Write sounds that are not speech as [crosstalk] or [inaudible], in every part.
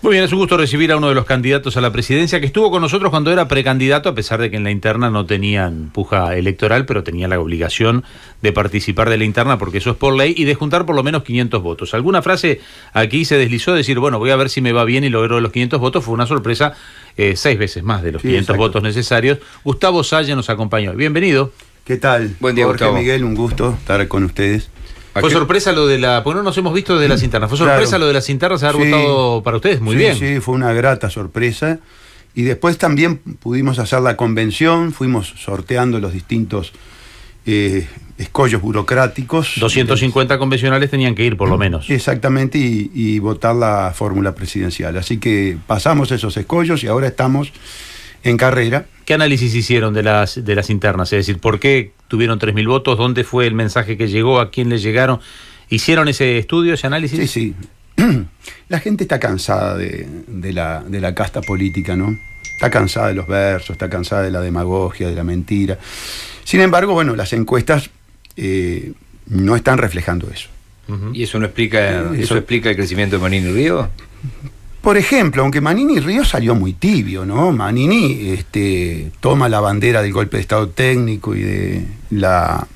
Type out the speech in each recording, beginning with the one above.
Muy bien, es un gusto recibir a uno de los candidatos a la presidencia que estuvo con nosotros cuando era precandidato, a pesar de que en la interna no tenían puja electoral, pero tenía la obligación de participar de la interna, porque eso es por ley, y de juntar por lo menos 500 votos. Alguna frase aquí se deslizó, de decir, bueno, voy a ver si me va bien y logro los 500 votos, fue una sorpresa, eh, seis veces más de los 500 votos necesarios. Gustavo Salle nos acompañó. Bienvenido. ¿Qué tal? Buen día, Jorge Miguel, un gusto estar con ustedes. Fue sorpresa lo de la. Porque no nos hemos visto de las mm, internas. Fue sorpresa lo de las internas haber votado para ustedes. Muy bien. Sí, fue una grata sorpresa. Y después también pudimos hacer la convención, fuimos sorteando los distintos eh, escollos burocráticos. 250 convencionales tenían que ir, por lo mm, menos. Exactamente, y votar la fórmula presidencial. Así que pasamos esos escollos y ahora estamos en carrera. ¿Qué análisis hicieron de las, de las internas? Es decir, ¿por qué tuvieron 3.000 votos? ¿Dónde fue el mensaje que llegó? ¿A quién le llegaron? ¿Hicieron ese estudio, ese análisis? Sí, sí. [clears throat] La gente está cansada de, la, casta política, ¿no? Está cansada de los versos, está cansada de la demagogia, de la mentira. Sin embargo, bueno, las encuestas eh, no están reflejando eso. ¿Y eso no explica, eh, eso, explica el crecimiento de y Río? Por ejemplo, aunque Manini Río salió muy tibio, ¿no? Manini este, toma la bandera del golpe de Estado técnico y de la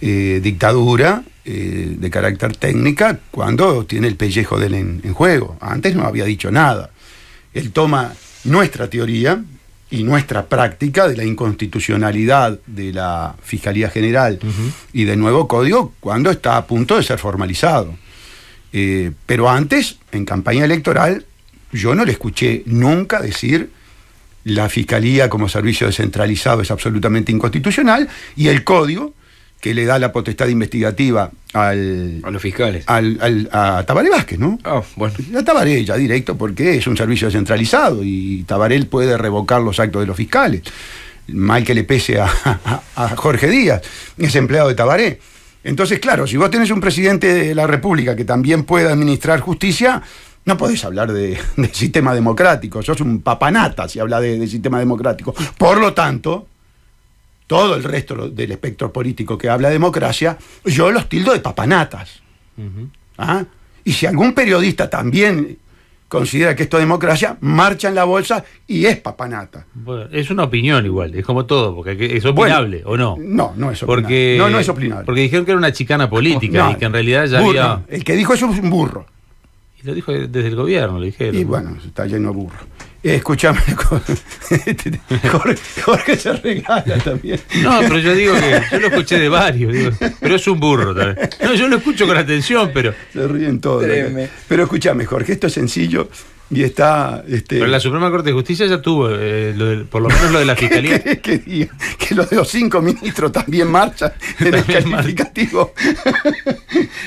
eh, dictadura eh, de carácter técnica cuando tiene el pellejo de él en, juego. Antes no había dicho nada. Él toma nuestra teoría, y nuestra práctica de la inconstitucionalidad de la Fiscalía General y del nuevo código cuando está a punto de ser formalizado. Eh, pero antes, en campaña electoral, yo no le escuché nunca decir la fiscalía como servicio descentralizado es absolutamente inconstitucional y el código que le da la potestad investigativa al, a los fiscales. a Tabaré Vázquez, ¿no? Ah, a Tabaré ya directo porque es un servicio descentralizado y Tabaré puede revocar los actos de los fiscales. Mal que le pese a, [laughs] a Jorge Díaz, es empleado de Tabaré. Entonces, claro, si vos tenés un presidente de la República que también pueda administrar justicia, no podés hablar de, [laughs] sistema democrático, sos un papanata si habla de, sistema democrático. Por lo tanto, todo el resto del espectro político que habla de democracia, yo los tildo de papanatas. ¿Ah? Y si algún periodista también considera que esto es democracia, marcha en la bolsa y es papanata. es una opinión igual, es como todo, porque es opinable, ¿o no? No, no es opinable. Porque, es Porque dijeron que era una chicana política y que en realidad ya había... El que dijo eso es un burro. Y lo dijo desde el gobierno, lo dijeron. Y bueno, está lleno de burro. Escuchame, [laughs] este Jorge, Jorge, se regala también. No, pero yo digo que yo lo escuché de varios, digo, pero es un burro también. No, yo lo escucho con atención, pero. Se ríen todos. Pero escúchame, Jorge, esto es sencillo y está. Este... Pero la Suprema Corte de Justicia ya tuvo, eh, por lo menos lo de la [laughs] Fiscalía. que, lo de los cinco ministros también marcha en el calificativo.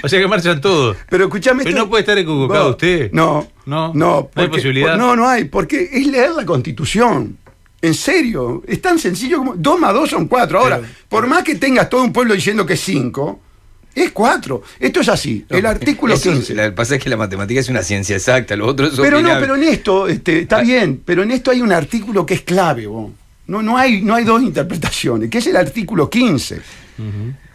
o sea que marchan todos. Pero escúchame. no puede estar equivocado usted. No. No. No, hay posibilidad. No, no hay, porque es leer la Constitución. En serio, es tan sencillo como. Dos más dos son cuatro. Ahora, por más que tengas todo un pueblo diciendo que es cinco es cuatro. Esto es así. el artículo 15. El es que la matemática es una ciencia exacta, lo otro es Pero no, pero en esto, este, está ah. bien, pero en esto hay un artículo que es clave, vos. No, no, hay, no hay dos interpretaciones, que es el artículo 15,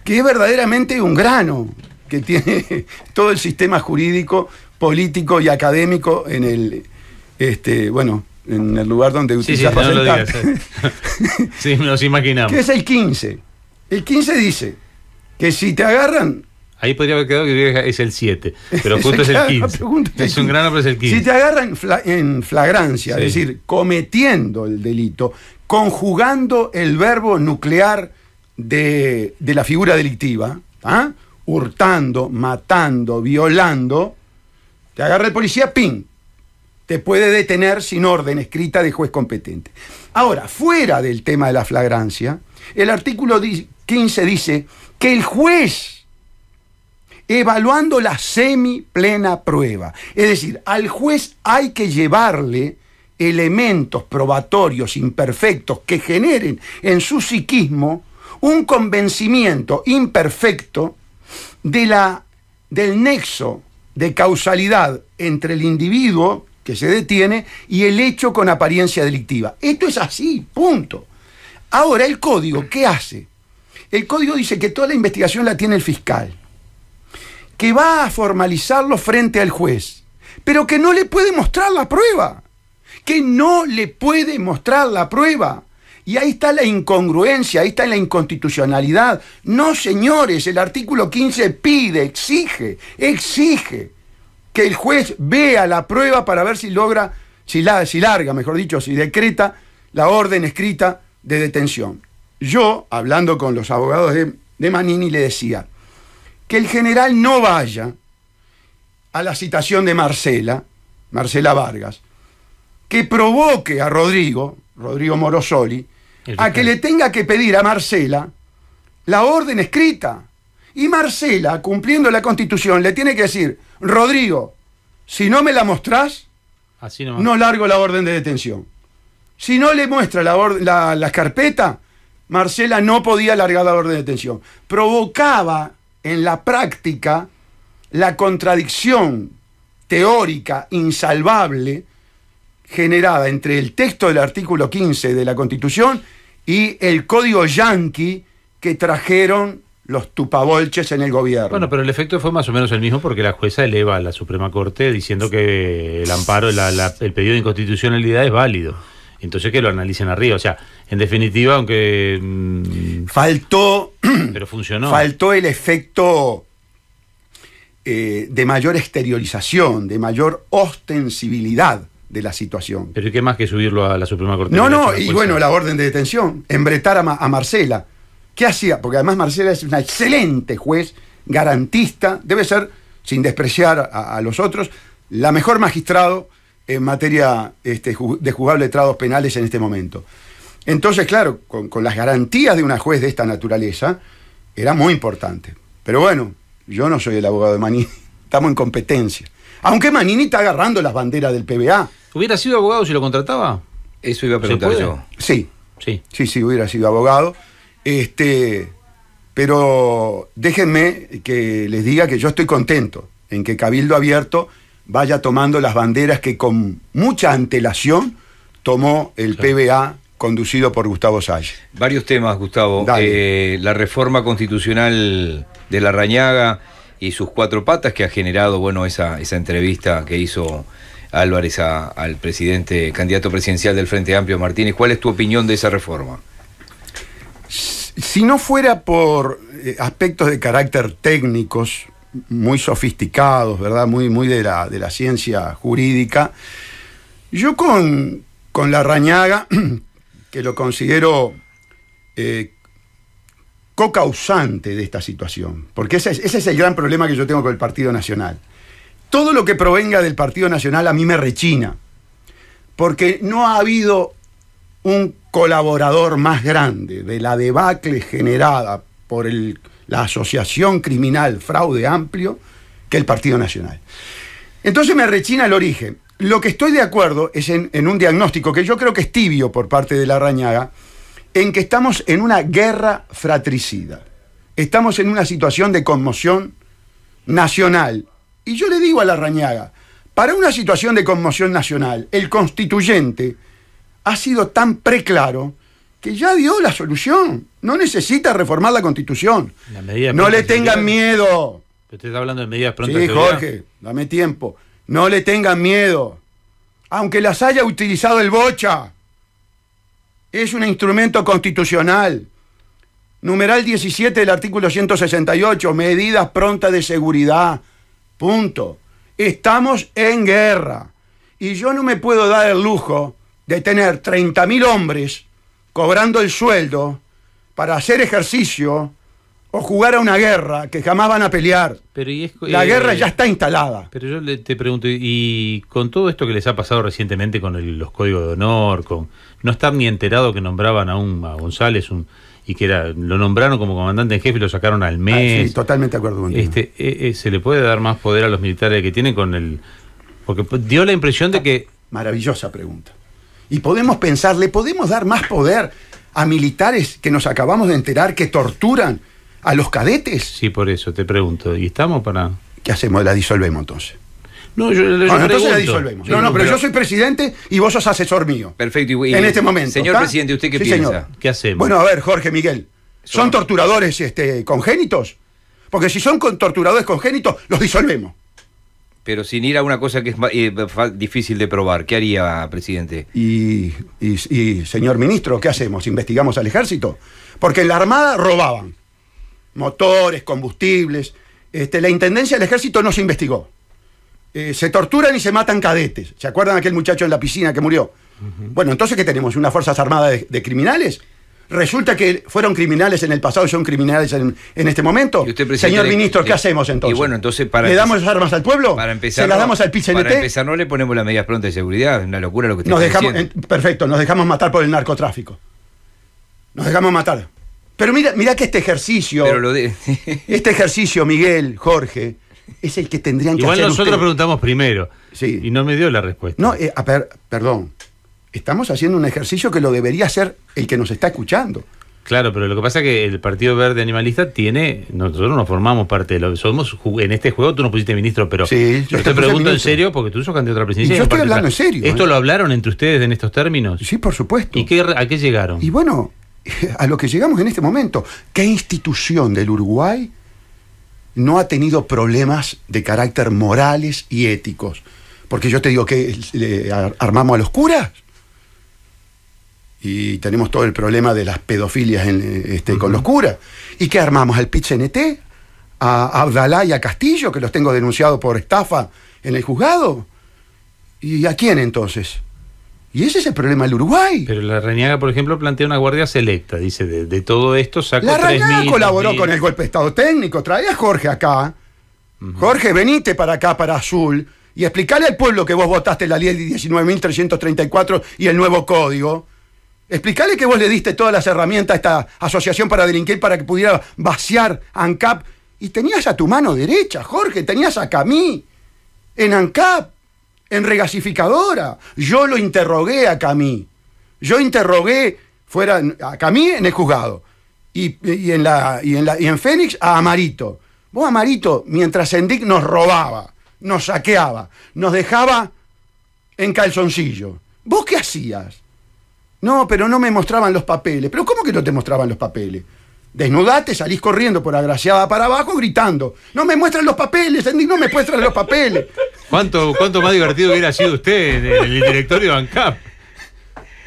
que es verdaderamente un grano que tiene [laughs] todo el sistema jurídico, político y académico en el, este, bueno, en el lugar donde usted sí, sí, no lo eh. [laughs] sí, nos imaginamos. Que es el 15. El 15 dice, que si te agarran. Ahí podría haber quedado que es el 7, pero [laughs] justo es el 15. Es un gran hombre, es el 15. Si te agarran en flagrancia, es decir, cometiendo el delito, conjugando el verbo nuclear de, la figura delictiva, ¿ah? hurtando, matando, violando, te agarra el policía, ¡pin! Te puede detener sin orden escrita de juez competente. Ahora, fuera del tema de la flagrancia, el artículo 15 dice que el juez, evaluando la semi-plena prueba, es decir, al juez hay que llevarle elementos probatorios imperfectos que generen en su psiquismo un convencimiento imperfecto de la, del nexo de causalidad entre el individuo que se detiene y el hecho con apariencia delictiva. Esto es así, punto. Ahora, el código, ¿qué hace? El código dice que toda la investigación la tiene el fiscal, que va a formalizarlo frente al juez, pero que no le puede mostrar la prueba, que no le puede mostrar la prueba. Y ahí está la incongruencia, ahí está la inconstitucionalidad. No, señores, el artículo 15 pide, exige, exige que el juez vea la prueba para ver si logra, si, si larga, mejor dicho, si decreta la orden escrita de detención. Yo, hablando con los abogados de, Manini, le decía que el general no vaya a la citación de Marcela, Marcela Vargas, que provoque a Rodrigo, Rodrigo Morosoli, a que le tenga que pedir a Marcela la orden escrita. Y Marcela, cumpliendo la constitución, le tiene que decir, Rodrigo, si no me la mostrás, Así no largo la orden de detención. Si no le muestra la, la, la carpeta, Marcela no podía alargar la orden de detención. Provocaba en la práctica la contradicción teórica insalvable generada entre el texto del artículo 15 de la Constitución y el código yanqui que trajeron los tupabolches en el gobierno. Bueno, pero el efecto fue más o menos el mismo porque la jueza eleva a la Suprema Corte diciendo que el amparo, el pedido de inconstitucionalidad es válido entonces que lo analicen arriba. O sea, en definitiva, aunque. Mm, faltó. [clears throat] Pero funcionó. Faltó el efecto eh, de mayor exteriorización, de mayor ostensibilidad de la situación. ¿Pero y qué más que subirlo a la Suprema Corte? No, no, y bueno, la orden de detención, embretar a, Marcela. ¿Qué hacía? Porque además Marcela es una excelente juez, garantista, debe ser, sin despreciar a los otros, la mejor magistrado en materia este, de juzgar de penales en este momento. Entonces, claro, con, las garantías de una juez de esta naturaleza, era muy importante. Pero bueno, yo no soy el abogado de Manini, [laughs] estamos en competencia. Aunque Manini está agarrando las banderas del PBA. ¿Hubiera sido abogado si lo contrataba? Eso iba a preguntar yo. Sí. Sí. Sí, sí, hubiera sido abogado. Este, pero déjenme que les diga que yo estoy contento en que Cabildo Abierto vaya tomando las banderas que con mucha antelación tomó el PBA conducido por Gustavo Salles. Varios temas, Gustavo. Eh, la reforma constitucional de la Rañaga y sus cuatro patas que ha generado bueno, esa, entrevista que hizo Álvarez al presidente, candidato presidencial del Frente Amplio Martínez. ¿Cuál es tu opinión de esa reforma? Si no fuera por eh, aspectos de carácter técnicos, muy sofisticados, ¿verdad? Muy, muy de, la, de la ciencia jurídica. Yo con, con la Rañaga, [clears throat] que lo considero eh, cocausante de esta situación, porque ese es, ese es el gran problema que yo tengo con el Partido Nacional. Todo lo que provenga del Partido Nacional a mí me rechina, porque no ha habido un colaborador más grande de la debacle generada por el la asociación criminal Fraude Amplio, que el Partido Nacional. Entonces me rechina el origen. Lo que estoy de acuerdo es en, un diagnóstico que yo creo que es tibio por parte de la Rañaga, en que estamos en una guerra fratricida. Estamos en una situación de conmoción nacional. Y yo le digo a la Rañaga, para una situación de conmoción nacional, el constituyente ha sido tan preclaro que ya dio la solución. No necesita reformar la constitución. no le tengan miedo. Usted hablando de medidas prontas. Sí, Jorge, dame tiempo. No le tengan miedo. Aunque las haya utilizado el bocha. Es un instrumento constitucional. Numeral 17 del artículo 168. Medidas prontas de seguridad. Punto. Estamos en guerra. Y yo no me puedo dar el lujo de tener 30.000 hombres cobrando el sueldo para hacer ejercicio o jugar a una guerra que jamás van a pelear. la guerra eh, ya está instalada. Pero yo le, te pregunto, y con todo esto que les ha pasado recientemente con los códigos de honor, con no estar ni enterado que nombraban a un González un y que era lo nombraron como comandante en jefe y lo sacaron al ah, mes. sí, totalmente de acuerdo. este, eh, eh, se le puede dar más poder a los militares que tienen con el porque dio la impresión de ah, que maravillosa pregunta y podemos pensar, ¿le podemos dar más poder a militares que nos acabamos de enterar que torturan a los cadetes? Sí, por eso te pregunto, ¿y estamos para...? ¿Qué hacemos? ¿La disolvemos entonces? No, yo, bueno, entonces la disolvemos. No, no, pero, yo soy presidente y vos sos asesor mío. Perfecto. Y, en este momento. Señor presidente, ¿usted qué piensa? ¿Qué hacemos? Bueno, a ver, Jorge Miguel, ¿son torturadores este, congénitos? Porque si son torturadores congénitos, los disolvemos pero sin ir a una cosa que es eh, difícil de probar. ¿Qué haría, presidente? Y, señor ministro, ¿qué hacemos? ¿Investigamos al ejército? Porque en la Armada robaban motores, combustibles. Este, la Intendencia del Ejército no se investigó. Eh, se torturan y se matan cadetes. ¿Se acuerdan aquel muchacho en la piscina que murió? Bueno, entonces, ¿qué tenemos? ¿Unas Fuerzas Armadas de criminales? Resulta que fueron criminales en el pasado y son criminales en, este momento. Señor ministro, ¿qué eh, hacemos entonces? bueno, entonces para ¿Le damos las armas al pueblo? Para empezar, ¿Se las damos al PCNT? Para empezar, no le ponemos las medidas prontas de seguridad. Es una locura lo que nos Perfecto, nos dejamos matar por el narcotráfico. Nos dejamos matar. Pero mira, mira que este ejercicio. [laughs] este ejercicio, Miguel, Jorge, es el que tendrían que hacer. Igual nosotros preguntamos primero. Sí. Y no me dio la respuesta. No, eh, perdón estamos haciendo un ejercicio que lo debería hacer el que nos está escuchando. Claro, pero lo que pasa es que el Partido Verde Animalista tiene, nosotros no formamos parte de lo somos en este juego, tú no pusiste ministro, pero yo, te pregunto en serio porque tú sos candidato a la presidencia. yo estoy hablando en serio. ¿Esto ¿eh? lo hablaron entre ustedes en estos términos? Sí, por supuesto. ¿Y a qué llegaron? Y bueno, [laughs] a lo que llegamos en este momento, ¿qué institución del Uruguay no ha tenido problemas de carácter morales y éticos? Porque yo te digo que armamos a los curas y tenemos todo el problema de las pedofilias este, con los curas. ¿Y qué armamos? ¿Al PIT-CNT? E ¿A Abdalá y a Castillo, que los tengo denunciados por estafa en el juzgado? ¿Y a quién entonces? Y ese es el problema del Uruguay. Pero la Reñaga, por ejemplo, plantea una guardia selecta. Dice, de, todo esto saco La Reñaga colaboró con el golpe de Estado técnico. Trae a Jorge acá. Jorge, venite para acá, para Azul, y explicarle al pueblo que vos votaste la ley 19.334 y el nuevo código. Explicale que vos le diste todas las herramientas a esta asociación para delinquir para que pudiera vaciar ANCAP. Y tenías a tu mano derecha, Jorge, tenías a Camí, en ANCAP, en regasificadora. Yo lo interrogué a Camí. Yo interrogué fuera a Camí en el juzgado. Y, en la, en y en Fénix a Amarito. Vos, Amarito, mientras Endic nos robaba, nos saqueaba, nos dejaba en calzoncillo. ¿Vos qué hacías? No, pero no me mostraban los papeles. ¿Pero cómo que no te mostraban los papeles? Desnudate, salís corriendo por agraciada para abajo gritando. No me muestran los papeles, no me muestran los papeles. ¿Cuánto, cuánto más divertido hubiera sido usted en el directorio de ANCAP?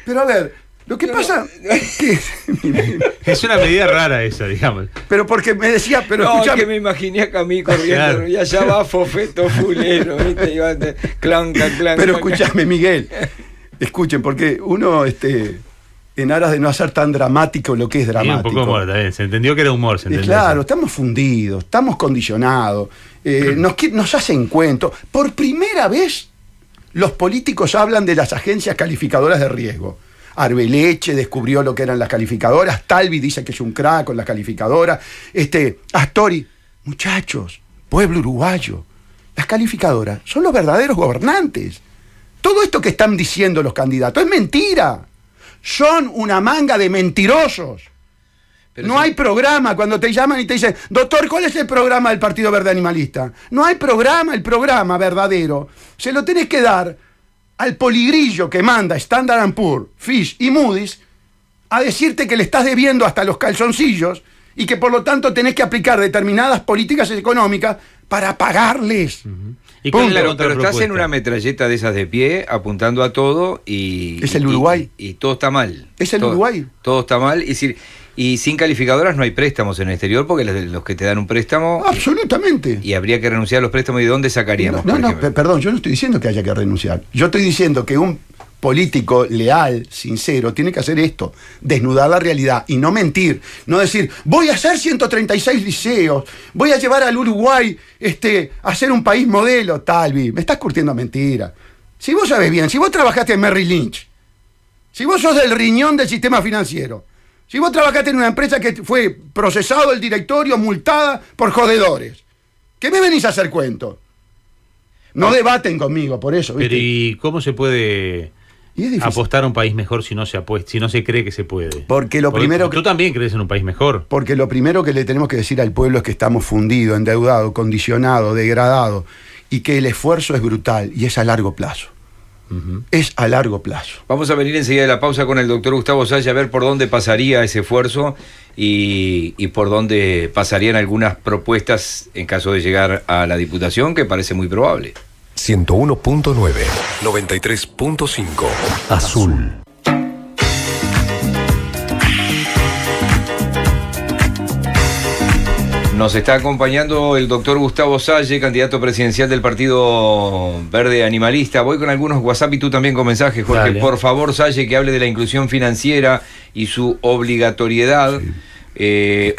Pero a ver, lo que pasa [laughs] es una medida rara esa, digamos. Pero porque me decía, pero no, escuchame. que me imaginé a mí corriendo y allá va fofeto fulero, ¿viste? de clanca, clanca. Pero escúchame, Miguel, Escuchen, porque uno, este, en aras de no hacer tan dramático lo que es dramático. un poco humor también, se entendió que era humor. Se entendió claro, estamos fundidos, estamos condicionados, eh, [clears throat] nos, nos hacen cuentos. Por primera vez, los políticos hablan de las agencias calificadoras de riesgo. Arbeleche descubrió lo que eran las calificadoras, Talvi dice que es un crack con las calificadoras, este, Astori, muchachos, pueblo uruguayo, las calificadoras son los verdaderos gobernantes. Todo esto que están diciendo los candidatos es mentira. Son una manga de mentirosos. no hay programa cuando te llaman y te dicen, doctor, ¿cuál es el programa del Partido Verde Animalista? No hay programa, el programa verdadero. Se lo tenés que dar al poligrillo que manda Standard Poor's, Fish y Moody's a decirte que le estás debiendo hasta los calzoncillos y que por lo tanto tenés que aplicar determinadas políticas económicas para pagarles pero estás en una metralleta de esas de pie, apuntando a todo y. Es el Uruguay. Y, todo está mal. Es el Uruguay. Todo está mal. Y, sin calificadoras no hay préstamos en el exterior porque los que te dan un préstamo. Absolutamente. Y, habría que renunciar a los préstamos. ¿Y de dónde sacaríamos? no, no perdón, yo no estoy diciendo que haya que renunciar. Yo estoy diciendo que un político leal, sincero, tiene que hacer esto, desnudar la realidad y no mentir, no decir, voy a hacer 136 liceos, voy a llevar al Uruguay este, a ser un país modelo, Talvi, me estás curtiendo mentira. Si vos sabés bien, si vos trabajaste en Merrill Lynch, si vos sos del riñón del sistema financiero, si vos trabajaste en una empresa que fue procesado el directorio, multada por jodedores, ¿qué me venís a hacer cuento? No debaten conmigo, por eso. Pero ¿y cómo se puede Apostar a un país mejor si no se apuesta, si no se cree que se puede. Porque lo primero que, tú también crees en un país mejor. Porque lo primero que le tenemos que decir al pueblo es que estamos fundido, endeudado, condicionado, degradado y que el esfuerzo es brutal y es a largo plazo. Es a largo plazo. Vamos a venir enseguida de la pausa con el doctor Gustavo Salles a ver por dónde pasaría ese esfuerzo y, por dónde pasarían algunas propuestas en caso de llegar a la Diputación, que parece muy probable. 101.9, 93.5, Azul. Nos está acompañando el doctor Gustavo Salle, candidato presidencial del Partido Verde Animalista. Voy con algunos WhatsApp y tú también con mensajes, Jorge. Por favor, Salle, que hable de la inclusión financiera y su obligatoriedad. Eh,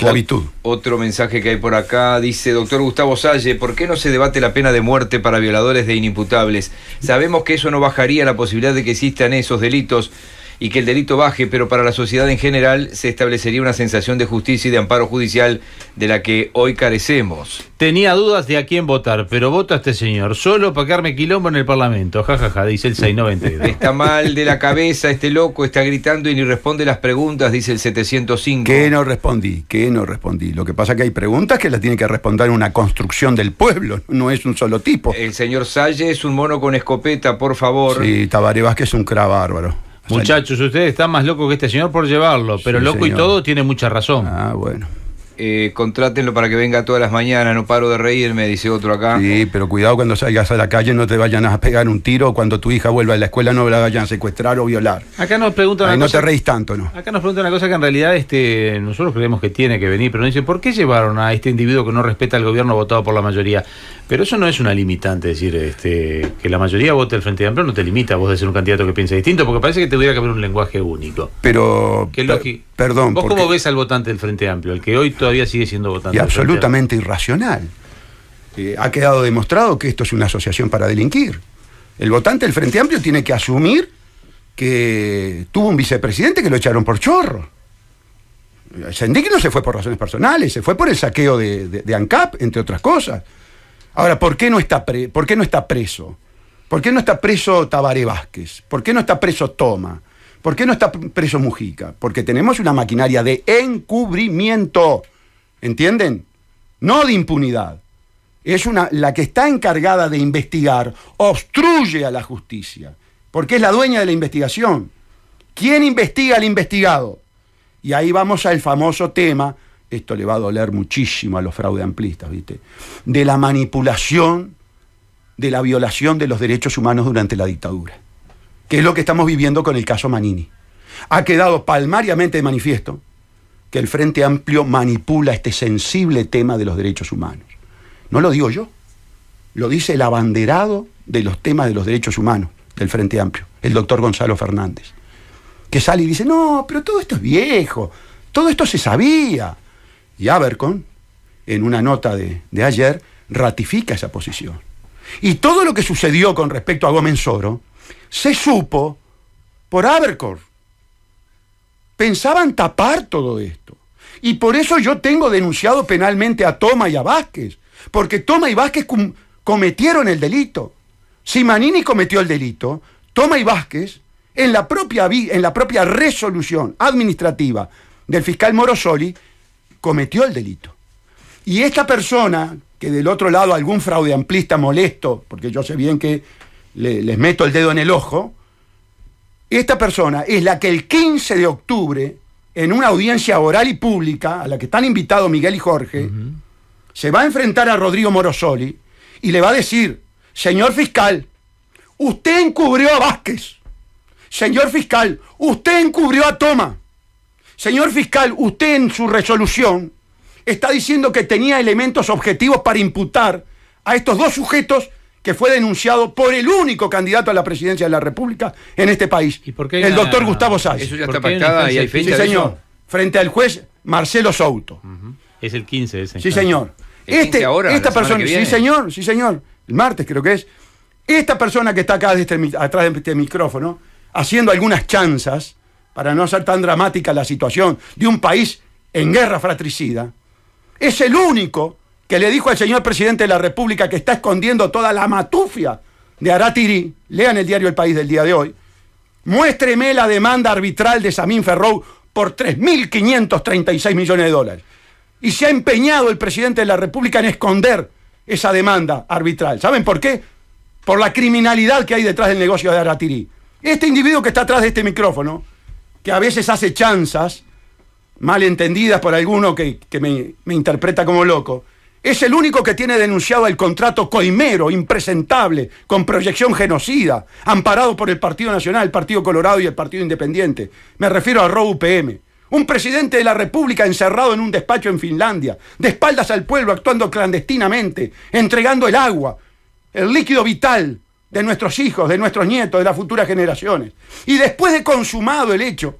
otro mensaje que hay por acá dice, doctor Gustavo Salle, ¿por qué no se debate la pena de muerte para violadores de inimputables? Sabemos que eso no bajaría la posibilidad de que existan esos delitos, y que el delito baje, pero para la sociedad en general se establecería una sensación de justicia y de amparo judicial de la que hoy carecemos. Tenía dudas de a quién votar, pero voto a este señor, solo para quedarme quilombo en el Parlamento, jajaja, ja, ja, dice el 692. Está mal de la cabeza este loco, está gritando y ni responde las preguntas, dice el 705. ¿Qué no respondí, ¿Qué no respondí. Lo que pasa es que hay preguntas que las tiene que responder una construcción del pueblo, [laughs] no es un solo tipo. El señor Salle es un mono con escopeta, por favor. Sí, Tabaré Vázquez es un cra bárbaro. Muchachos, ustedes están más locos que este señor por llevarlo, pero loco y todo tiene mucha razón. Ah, bueno eh, contrátenlo para que venga todas las mañanas, no paro de reírme, dice otro acá. Sí, pero cuidado cuando salgas a la calle, no te vayan a pegar un tiro, cuando tu hija vuelva a la escuela no la vayan a secuestrar o violar. Acá nos preguntan no te reís tanto, ¿no? Acá nos preguntan una cosa que en realidad este, nosotros creemos que tiene que venir, pero nos dicen, ¿por qué llevaron a este individuo que no respeta al gobierno votado por la mayoría? Pero eso no es una limitante, decir, este, que la mayoría vote el Frente Amplio no te limita a vos de ser un candidato que piensa distinto, porque parece que te hubiera que haber un lenguaje único. Pero, qué perdón. ¿Vos cómo ves al votante del Frente Amplio? El que hoy todavía sigue siendo votante. Y absolutamente irracional. ha quedado demostrado que esto es una asociación para delinquir. El votante del Frente Amplio tiene que asumir que tuvo un vicepresidente que lo echaron por chorro. que no se fue por razones personales, se fue por el saqueo de, ANCAP, entre otras cosas. Ahora, ¿por qué, no está ¿por qué no está preso? ¿Por qué no está preso Tabaré Vázquez? ¿Por qué no está preso Toma? ¿Por qué no está preso Mujica? Porque tenemos una maquinaria de encubrimiento. ¿Entienden? No de impunidad. Es una, la que está encargada de investigar, obstruye a la justicia, porque es la dueña de la investigación. ¿Quién investiga al investigado? Y ahí vamos al famoso tema, esto le va a doler muchísimo a los fraudeamplistas, ¿viste? De la manipulación, de la violación de los derechos humanos durante la dictadura, que es lo que estamos viviendo con el caso Manini. Ha quedado palmariamente de manifiesto que el Frente Amplio manipula este sensible tema de los derechos humanos. No lo digo yo, lo dice el abanderado de los temas de los derechos humanos del Frente Amplio, el doctor Gonzalo Fernández, que sale y dice, no, pero todo esto es viejo, todo esto se sabía. Y Abercon, en una nota de, ayer, ratifica esa posición. Y todo lo que sucedió con respecto a Gómez Soro se supo por Abercorn pensaban tapar todo esto. Y por eso yo tengo denunciado penalmente a Toma y a Vázquez, porque Toma y Vázquez cometieron el delito. Si Manini cometió el delito, Toma y Vázquez, en la propia, en la propia resolución administrativa del fiscal Morosoli, cometió el delito. Y esta persona, que del otro lado algún fraude amplista molesto, porque yo sé bien que les meto el dedo en el ojo, esta persona es la que el 15 de octubre, en una audiencia oral y pública, a la que están invitados Miguel y Jorge, se va a enfrentar a Rodrigo Morosoli y le va a decir, señor fiscal, usted encubrió a Vázquez. Señor fiscal, usted encubrió a Toma. Señor fiscal, usted en su resolución está diciendo que tenía elementos objetivos para imputar a estos dos sujetos que fue denunciado por el único candidato a la presidencia de la República en este país, el doctor Gustavo Sáenz. Eso ya está pactada y hay fecha. Sí, señor. Frente al juez Marcelo Souto. Es el 15 de ese. Sí, señor. Este, ahora, esta persona, sí, señor, sí, señor. El martes creo que es. Esta persona que está acá atrás de este micrófono, haciendo algunas chanzas, para no hacer tan dramática la situación, de un país en guerra fratricida, es el único que le dijo al señor presidente de la República que está escondiendo toda la matufia de Aratiri, lean el diario El País del día de hoy, muéstreme la demanda arbitral de Samín Ferrou por 3.536 millones de dólares. Y se ha empeñado el presidente de la República en esconder esa demanda arbitral. ¿Saben por qué? Por la criminalidad que hay detrás del negocio de Aratiri. Este individuo que está atrás de este micrófono, que a veces hace chanzas, malentendidas por alguno que, me interpreta como loco, es el único que tiene denunciado el contrato coimero, impresentable, con proyección genocida, amparado por el Partido Nacional, el Partido Colorado y el Partido Independiente. Me refiero a ROUPM. UPM. Un presidente de la República encerrado en un despacho en Finlandia, de espaldas al pueblo, actuando clandestinamente, entregando el agua, el líquido vital de nuestros hijos, de nuestros nietos, de las futuras generaciones. Y después de consumado el hecho,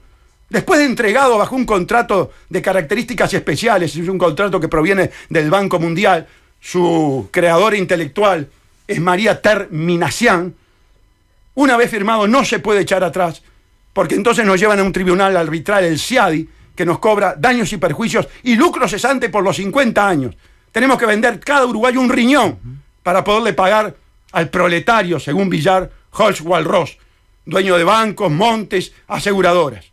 Después de entregado bajo un contrato de características especiales, es un contrato que proviene del Banco Mundial, su creador intelectual es María Terminacián. Una vez firmado no se puede echar atrás, porque entonces nos llevan a un tribunal arbitral, el CIADI, que nos cobra daños y perjuicios y lucro cesante por los 50 años. Tenemos que vender cada uruguayo un riñón para poderle pagar al proletario, según Villar Holzwald Ross, dueño de bancos, montes, aseguradoras.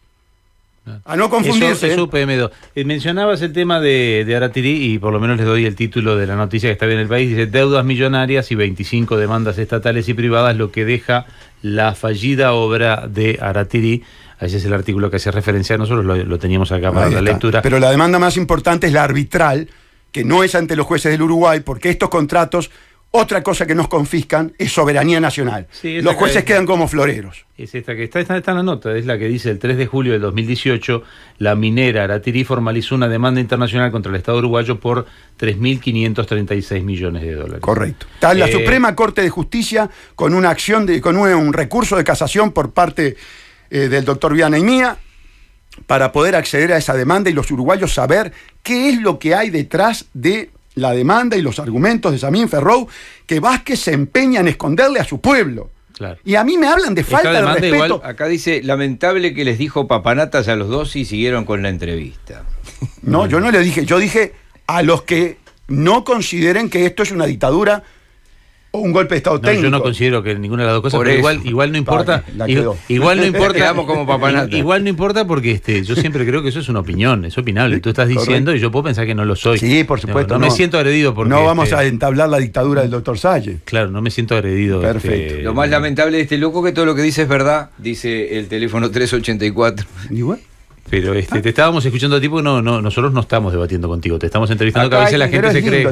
A no confundirse. ¿eh? Eh, mencionabas el tema de, de y por lo menos les doy el título de la noticia que está bien en el país. Dice deudas millonarias y 25 demandas estatales y privadas, lo que deja la fallida obra de Aratiri Ese es el artículo que hace referencia. Nosotros lo, lo teníamos acá para la lectura. Pero la demanda más importante es la arbitral, que no es ante los jueces del Uruguay, porque estos contratos otra cosa que nos confiscan es soberanía nacional. Los jueces quedan como floreros. Es esta que está, en la nota, es la que dice el 3 de julio del 2018, la minera Aratiri formalizó una demanda internacional contra el Estado uruguayo por 3.536 millones de dólares. Correcto. Está en la eh, Suprema Corte de Justicia con una acción, de, con un, recurso de casación por parte eh, del doctor Viana y mía, para poder acceder a esa demanda y los uruguayos saber qué es lo que hay detrás de la demanda y los argumentos de Samín Ferrou que Vázquez se empeña en esconderle a su pueblo. Y a mí me hablan de falta de respeto. acá dice, lamentable que les dijo papanatas a los dos y siguieron con la entrevista. No, yo no le dije, yo dije a los que no consideren que esto es una dictadura un golpe de estado no, Yo no considero que ninguna de las dos cosas, pero igual, igual no importa. igual, no importa. igual no importa porque este, yo siempre creo que eso es una opinión, es opinable. Tú estás diciendo y yo puedo pensar que no lo soy. Sí, por supuesto. No, me siento agredido porque. No vamos este, a entablar la dictadura del doctor Salles Claro, no me siento agredido. Este, Perfecto. lo más lamentable de este loco que todo lo que dice es verdad, dice el teléfono 384. Igual. Pero este, ah. te estábamos escuchando a ti porque no, no, nosotros no estamos debatiendo contigo, te estamos entrevistando a veces la gente se cree.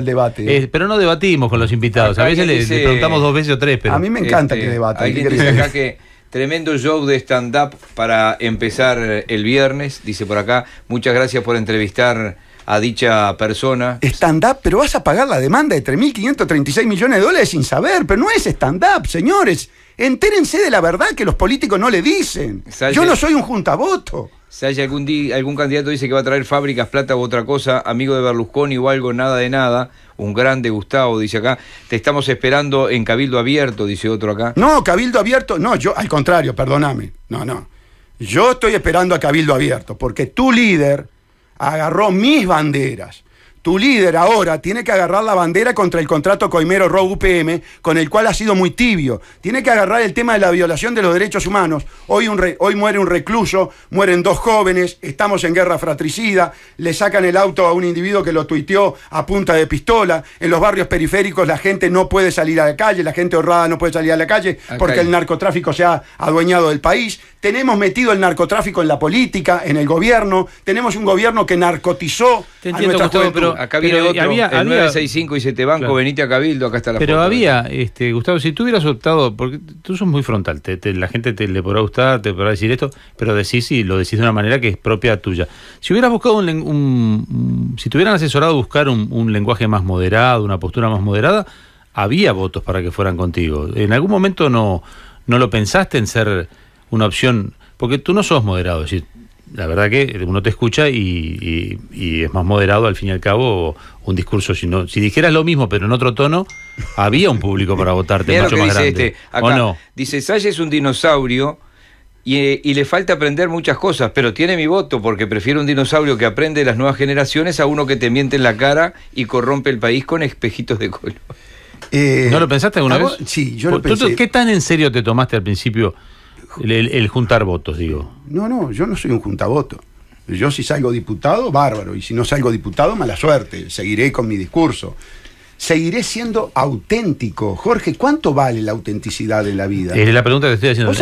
Eh, pero no debatimos con los invitados, a veces le, preguntamos dos veces o tres. Pero, a mí me encanta que debatan. dice acá que Tremendo show de stand-up para empezar el viernes, dice por acá. Muchas gracias por entrevistar a dicha persona. Stand-up, pero vas a pagar la demanda de 3.536 millones de dólares sin saber, pero no es stand-up, señores. Entérense de la verdad que los políticos no le dicen. Yo no soy un juntavoto. Si hay algún, día, algún candidato dice que va a traer fábricas, plata u otra cosa, amigo de Berlusconi o algo, nada de nada, un grande Gustavo, dice acá, te estamos esperando en Cabildo Abierto, dice otro acá. No, Cabildo Abierto, no, yo, al contrario, perdóname, no, no. Yo estoy esperando a Cabildo Abierto, porque tu líder agarró mis banderas, tu líder ahora tiene que agarrar la bandera contra el contrato Coimero Row UPM, con el cual ha sido muy tibio. Tiene que agarrar el tema de la violación de los derechos humanos. Hoy, un hoy muere un recluso, mueren dos jóvenes, estamos en guerra fratricida, le sacan el auto a un individuo que lo tuiteó a punta de pistola. En los barrios periféricos la gente no puede salir a la calle, la gente honrada no puede salir a la calle porque el narcotráfico se ha adueñado del país tenemos metido el narcotráfico en la política, en el gobierno, tenemos un gobierno que narcotizó Te entiendo, a Gustavo, pero acá viene otro, había, el 965 y se banco, venite a Cabildo, acá está la Pero había, este, Gustavo, si tú hubieras optado, porque tú sos muy frontal, la gente te le podrá gustar, te podrá decir esto, pero decís y lo decís de una manera que es propia tuya. Si hubieras buscado un, si te hubieran asesorado buscar un, lenguaje más moderado, una postura más moderada, había votos para que fueran contigo. En algún momento no, no lo pensaste en ser una opción, porque tú no sos moderado, es la verdad que uno te escucha y, es más moderado al fin y al cabo un discurso. Si, si dijeras lo mismo pero en otro tono, había un público para [laughs] votarte mucho más dice grande. Este, dice, es un dinosaurio y, le falta aprender muchas cosas, pero tiene mi voto porque prefiero un dinosaurio que aprende las nuevas generaciones a uno que te miente en la cara y corrompe el país con espejitos de color. Eh, ¿No lo pensaste alguna vez? Sí, yo pues, lo pensé. ¿Qué tan en serio te tomaste al principio el, juntar votos, digo. No, no, yo no soy un juntavoto. Yo si salgo diputado, bárbaro, y si no salgo diputado, mala suerte, seguiré con mi discurso. Seguiré siendo auténtico. Jorge, ¿cuánto vale la autenticidad en la vida? Es la pregunta que estoy haciendo. ¿Vos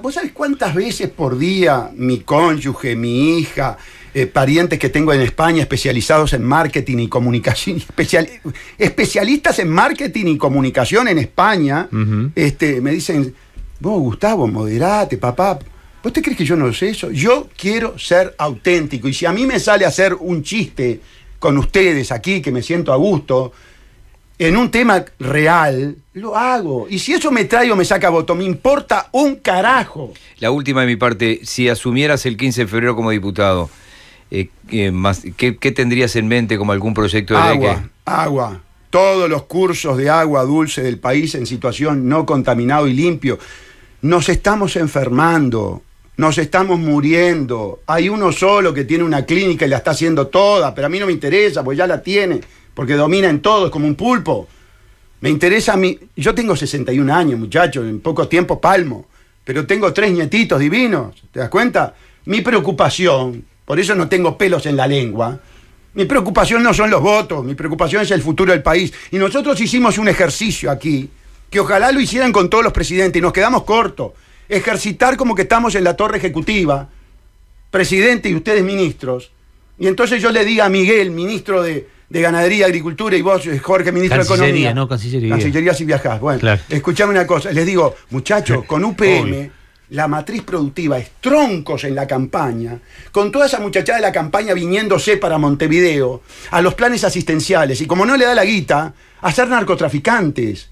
sabés, cuántas veces por día mi cónyuge, mi hija, eh, parientes que tengo en España especializados en marketing y comunicación, [laughs] especialistas en marketing y comunicación en España, este, me dicen, Vos, Gustavo, moderate, papá. ¿Vos te crees que yo no sé eso? Yo quiero ser auténtico. Y si a mí me sale hacer un chiste con ustedes aquí, que me siento a gusto, en un tema real, lo hago. Y si eso me trae o me saca voto, me importa un carajo. La última de mi parte, si asumieras el 15 de febrero como diputado, eh, eh, ¿qué, tendrías en mente como algún proyecto de agua, Agua, todos los cursos de agua dulce del país en situación no contaminado y limpio. Nos estamos enfermando, nos estamos muriendo. Hay uno solo que tiene una clínica y la está haciendo toda, pero a mí no me interesa, pues ya la tiene, porque domina en todo, es como un pulpo. Me interesa a mí. Yo tengo 61 años, muchachos, en poco tiempo palmo, pero tengo tres nietitos divinos, ¿te das cuenta? Mi preocupación, por eso no tengo pelos en la lengua. Mi preocupación no son los votos, mi preocupación es el futuro del país. Y nosotros hicimos un ejercicio aquí que ojalá lo hicieran con todos los presidentes y nos quedamos cortos. Ejercitar como que estamos en la torre ejecutiva, presidente y ustedes ministros. Y entonces yo le diga a Miguel, ministro de, de Ganadería, Agricultura, y vos, eh, Jorge, ministro de Economía. No, Cancillería. Cancillería si viajás. Bueno, escuchame una cosa. Les digo, muchachos, [laughs] con UPM, la matriz productiva es troncos en la campaña, con toda esa muchachada de la campaña viniéndose para Montevideo, a los planes asistenciales, y como no le da la guita, a ser narcotraficantes.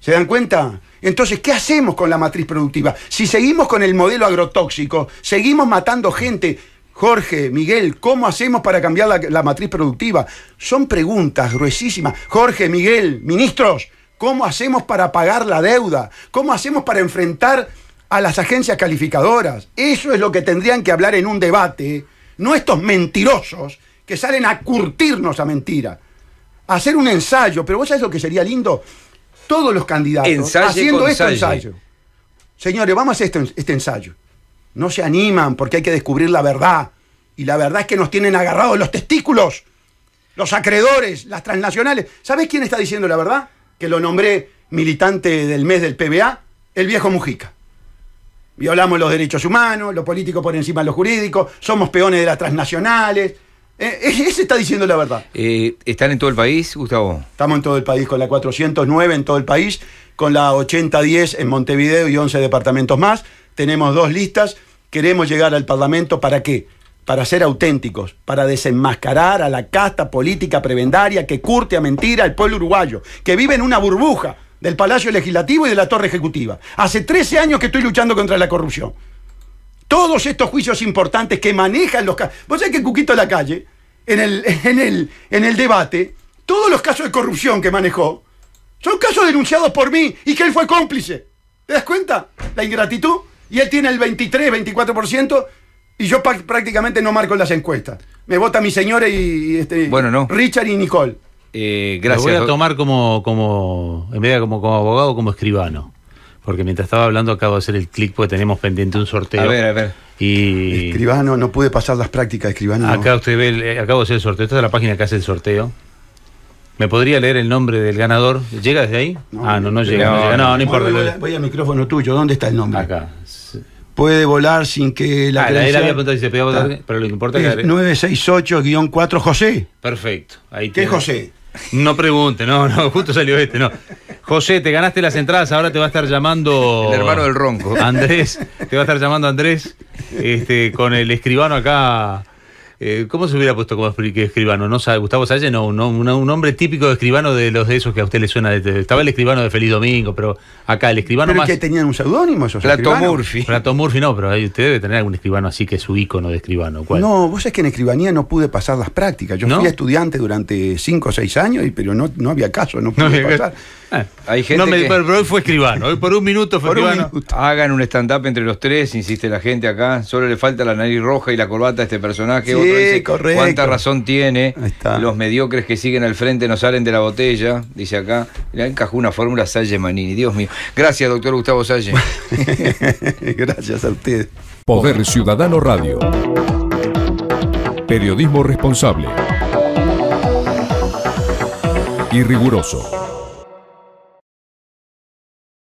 ¿Se dan cuenta? Entonces, ¿qué hacemos con la matriz productiva? Si seguimos con el modelo agrotóxico, seguimos matando gente. Jorge, Miguel, ¿cómo hacemos para cambiar la, matriz productiva? Son preguntas gruesísimas. Jorge, Miguel, ministros, ¿cómo hacemos para pagar la deuda? ¿Cómo hacemos para enfrentar a las agencias calificadoras? Eso es lo que tendrían que hablar en un debate, no estos mentirosos que salen a curtirnos a mentira, a hacer un ensayo. Pero vos sabés lo que sería lindo, todos los candidatos haciendo este ensayo. Señores, vamos a hacer este, este ensayo. No se animan porque hay que descubrir la verdad. Y la verdad es que nos tienen agarrados los testículos, los acreedores, las transnacionales. ¿Sabés quién está diciendo la verdad? Que lo nombré militante del mes del PBA, el viejo Mujica. Violamos los derechos humanos, lo político por encima de lo jurídico, somos peones de las transnacionales. Eh, eh, [laughs] ese está diciendo la verdad. Eh, ¿Están en todo el país, Gustavo? Estamos en todo el país, con la 409 en todo el país, con la 8010 en Montevideo y 11 departamentos más. Tenemos dos listas. Queremos llegar al Parlamento para qué? Para ser auténticos, para desenmascarar a la casta política prebendaria que curte a mentira al pueblo uruguayo, que vive en una burbuja del Palacio Legislativo y de la Torre Ejecutiva. Hace 13 años que estoy luchando contra la corrupción. Todos estos juicios importantes que manejan los casos. Vos sabés que Cuquito de la Calle, en el, [laughs] en, el, en el debate, todos los casos de corrupción que manejó son casos denunciados por mí y que él fue cómplice. ¿Te das cuenta? La ingratitud. Y él tiene el 23, 24%. Y yo prácticamente no marco las encuestas. Me vota mi señora y este, bueno, Richard y Nicole. gracias. Eh, voy a tomar como, como, en como, como abogado, como escribano porque mientras estaba hablando acabo de hacer el clic porque tenemos pendiente un sorteo. A ver, a ver. Y escribano, no pude pasar las prácticas, escribano. Acá usted ve, eh, acabo de hacer el sorteo. Esta es la página que hace el sorteo. ¿Me podría leer el nombre del ganador? ¿Llega desde ahí? ah, no, no llega. No, no, importa. Voy, al micrófono tuyo. ¿Dónde está el nombre? Acá. Puede volar sin que la. Ah, la, la había preguntado si se pero lo que importa es. 968-4 José. Perfecto. Ahí ¿Qué es José? No pregunte, no, no, justo salió este, no. José, te ganaste las entradas, ahora te va a estar llamando. El hermano del ronco. Andrés, te va a estar llamando Andrés, este, con el escribano acá eh, ¿Cómo se hubiera puesto como escribano? ¿No Gustavo Salles, No, un, hombre típico de escribano de los de esos que a usted le suena. estaba el escribano de Feliz Domingo, pero acá el escribano pero más. que tenían un seudónimo esos Plato Murphy. Plato Murphy, no, pero usted debe tener algún escribano así que es su ícono de escribano. No, vos es que en escribanía no pude pasar las prácticas. Yo fui estudiante durante 5 o 6 años, y, pero no, no había caso, no pude pasar. Eh, Hay gente no me, que... pero hoy fue escribano, hoy por un minuto fue escribano. Hagan un stand-up entre los tres, insiste la gente acá. Solo le falta la nariz roja y la corbata a este personaje cuánta razón tiene, los mediocres que siguen al frente no salen de la botella, dice acá, le encajó una fórmula Salle Manini, Dios mío. Gracias, doctor Gustavo Salle. [laughs] Gracias a usted. Poder Ciudadano Radio. Periodismo responsable y riguroso.